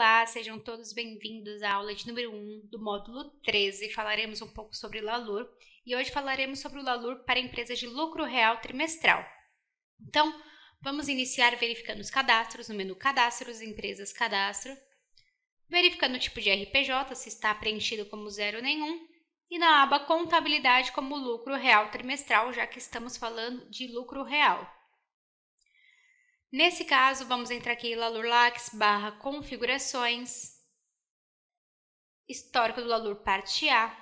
Olá, sejam todos bem-vindos à aula de número 1 do módulo 13. Falaremos um pouco sobre LALUR e hoje falaremos sobre o LALUR para empresas de lucro real trimestral. Então, vamos iniciar verificando os cadastros no menu Cadastros, Empresas, Cadastro, verificando o tipo de RPJ, se está preenchido como zero nenhum, e na aba Contabilidade como lucro real trimestral, já que estamos falando de lucro real. Nesse caso, vamos entrar aqui em Lalurlax barra configurações, histórico do Lalur parte A,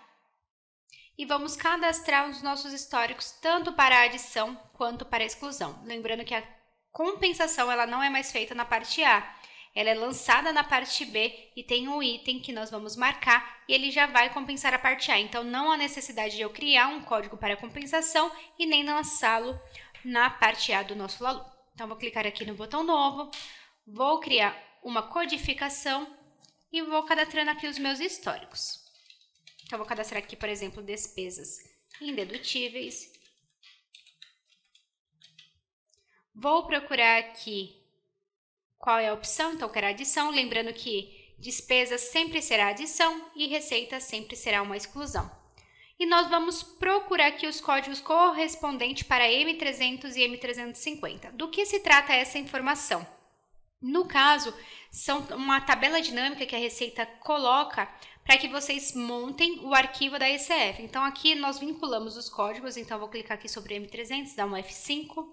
e vamos cadastrar os nossos históricos tanto para a adição quanto para a exclusão. Lembrando que a compensação ela não é mais feita na parte A, ela é lançada na parte B e tem um item que nós vamos marcar e ele já vai compensar a parte A. Então não há necessidade de eu criar um código para compensação e nem lançá-lo na parte A do nosso aluno. Então, vou clicar aqui no botão novo, vou criar uma codificação e vou cadastrando aqui os meus históricos. Então, vou cadastrar aqui, por exemplo, despesas indedutíveis. Vou procurar aqui qual é a opção, então quero adição, lembrando que despesa sempre será adição e receita sempre será uma exclusão e nós vamos procurar aqui os códigos correspondentes para M300 e M350. Do que se trata essa informação? No caso, são uma tabela dinâmica que a Receita coloca para que vocês montem o arquivo da ECF. Então, aqui nós vinculamos os códigos, então vou clicar aqui sobre M300, dá um F5,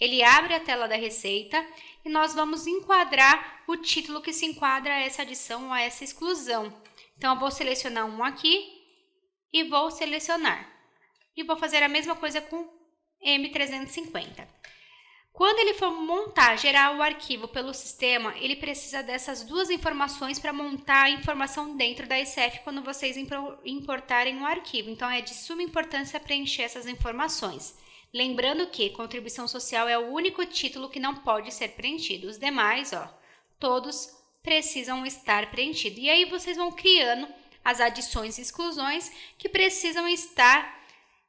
ele abre a tela da Receita e nós vamos enquadrar o título que se enquadra a essa adição ou a essa exclusão. Então, eu vou selecionar um aqui e vou selecionar. E vou fazer a mesma coisa com M350. Quando ele for montar, gerar o arquivo pelo sistema, ele precisa dessas duas informações para montar a informação dentro da ICF quando vocês importarem o arquivo. Então, é de suma importância preencher essas informações. Lembrando que contribuição social é o único título que não pode ser preenchido. Os demais, ó, todos precisam estar preenchidos. E aí vocês vão criando as adições e exclusões que precisam estar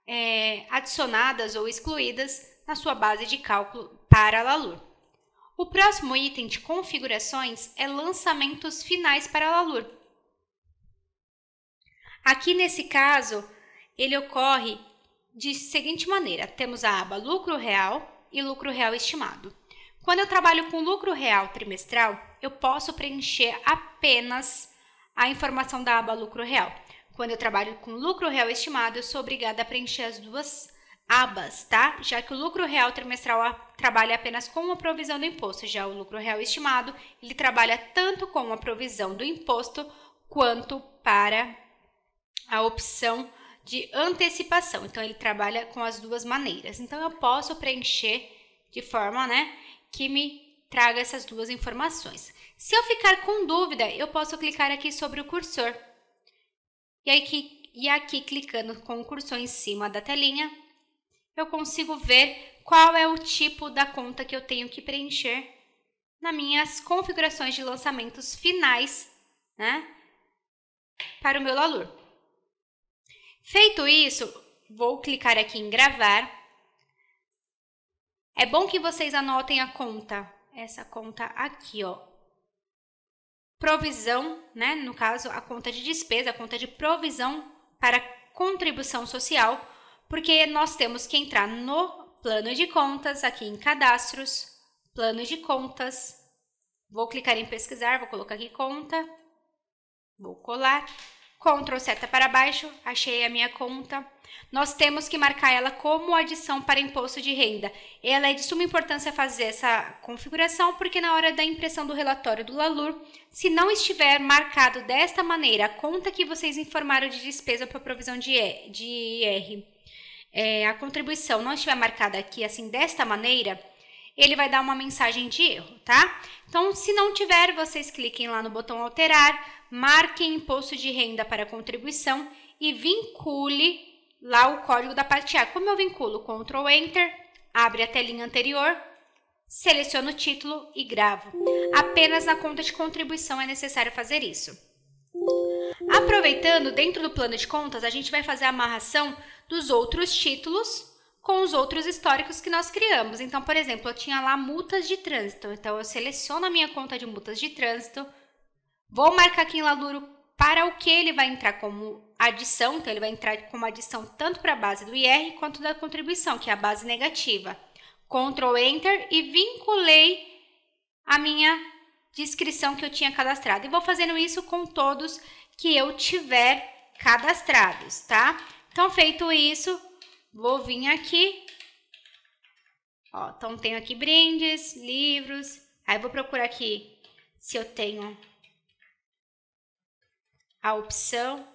é, adicionadas ou excluídas na sua base de cálculo para a LALUR. O próximo item de configurações é lançamentos finais para a LALUR. Aqui nesse caso, ele ocorre de seguinte maneira: temos a aba lucro real e lucro real estimado. Quando eu trabalho com lucro real trimestral, eu posso preencher apenas a informação da aba lucro real. Quando eu trabalho com lucro real estimado, eu sou obrigada a preencher as duas abas, tá? Já que o lucro real trimestral trabalha apenas com a provisão do imposto, já o lucro real estimado, ele trabalha tanto com a provisão do imposto quanto para a opção de antecipação. Então ele trabalha com as duas maneiras. Então eu posso preencher de forma, né, que me traga essas duas informações. Se eu ficar com dúvida, eu posso clicar aqui sobre o cursor. E, aqui, e aqui clicando com o cursor em cima da telinha, eu consigo ver qual é o tipo da conta que eu tenho que preencher nas minhas configurações de lançamentos finais, né? Para o meu Lalur. Feito isso, vou clicar aqui em gravar. É bom que vocês anotem a conta, essa conta aqui, ó, provisão, né, no caso, a conta de despesa, a conta de provisão para contribuição social, porque nós temos que entrar no plano de contas, aqui em cadastros, plano de contas. Vou clicar em pesquisar, vou colocar aqui conta, vou colar. Ctrl seta para baixo, achei a minha conta. Nós temos que marcar ela como adição para imposto de renda. Ela é de suma importância fazer essa configuração, porque na hora da impressão do relatório do LALUR, se não estiver marcado desta maneira a conta que vocês informaram de despesa para provisão de, e, de IR, é, a contribuição não estiver marcada aqui assim desta maneira, ele vai dar uma mensagem de erro, tá? Então, se não tiver, vocês cliquem lá no botão alterar, marque imposto de renda para contribuição e vincule lá o código da parte A. Como eu vinculo? Ctrl Enter, abre a telinha anterior, seleciono o título e gravo. Apenas na conta de contribuição é necessário fazer isso. Aproveitando, dentro do plano de contas, a gente vai fazer a amarração dos outros títulos com os outros históricos que nós criamos. Então, por exemplo, eu tinha lá multas de trânsito. Então, eu seleciono a minha conta de multas de trânsito, Vou marcar aqui em Laluro para o que ele vai entrar como adição, então ele vai entrar como adição tanto para a base do IR quanto da contribuição, que é a base negativa. Ctrl Enter e vinculei a minha descrição que eu tinha cadastrado. E vou fazendo isso com todos que eu tiver cadastrados, tá? Então, feito isso, vou vir aqui. Ó, então, tenho aqui brindes, livros. Aí, vou procurar aqui se eu tenho a opção,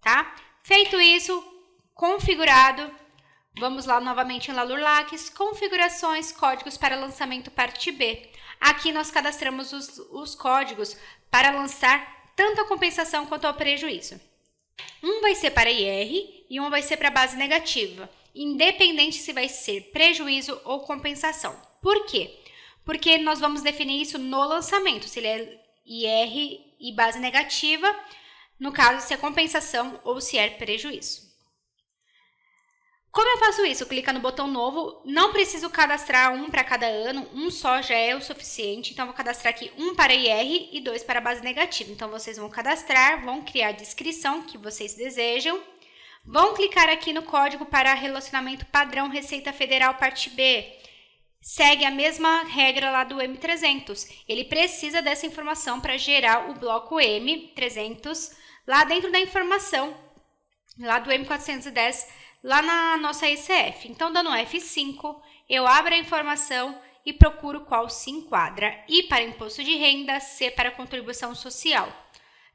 tá? Feito isso, configurado, vamos lá novamente em Lalurlax, configurações, códigos para lançamento parte B. Aqui nós cadastramos os, os códigos para lançar tanto a compensação quanto o prejuízo. Um vai ser para IR e um vai ser para base negativa, independente se vai ser prejuízo ou compensação. Por quê? Porque nós vamos definir isso no lançamento, se ele é IR e base negativa, no caso se é compensação ou se é prejuízo. Como eu faço isso? Clica no botão novo, não preciso cadastrar um para cada ano, um só já é o suficiente, então vou cadastrar aqui um para IR e dois para base negativa. Então vocês vão cadastrar, vão criar a descrição que vocês desejam, vão clicar aqui no código para relacionamento padrão Receita Federal Parte B, segue a mesma regra lá do M300. Ele precisa dessa informação para gerar o bloco M300 lá dentro da informação, lá do M410, lá na nossa ICF. Então, dando F5, eu abro a informação e procuro qual se enquadra. I para imposto de renda, C para contribuição social.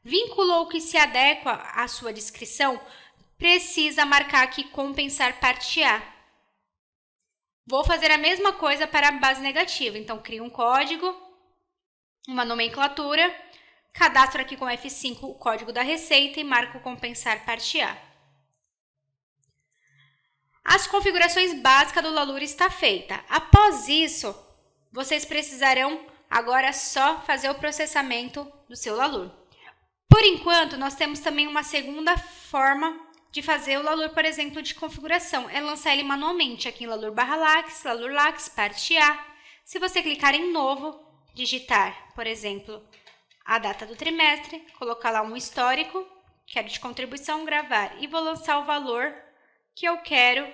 Vinculou que se adequa à sua descrição, precisa marcar aqui compensar parte A. Vou fazer a mesma coisa para a base negativa. Então, crio um código, uma nomenclatura, cadastro aqui com F5 o código da receita e marco compensar parte A. As configurações básicas do Lalure está feita. Após isso, vocês precisarão agora só fazer o processamento do seu Lalure. Por enquanto, nós temos também uma segunda forma de fazer o LALUR por exemplo, de configuração, é lançar ele manualmente aqui em Lalur barra Lax, Lalur Lax, parte A. Se você clicar em novo, digitar, por exemplo, a data do trimestre, colocar lá um histórico, quero de contribuição, gravar e vou lançar o valor que eu quero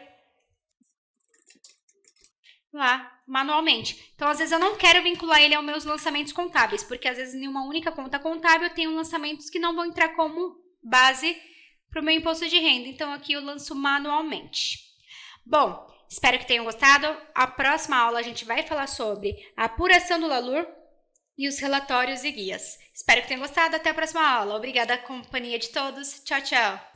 lá manualmente. Então, às vezes eu não quero vincular ele aos meus lançamentos contábeis, porque às vezes em uma única conta contábil eu tenho lançamentos que não vão entrar como base para o meu imposto de renda. Então, aqui eu lanço manualmente. Bom, espero que tenham gostado. A próxima aula a gente vai falar sobre a apuração do LALUR e os relatórios e guias. Espero que tenham gostado. Até a próxima aula. Obrigada companhia de todos. Tchau, tchau.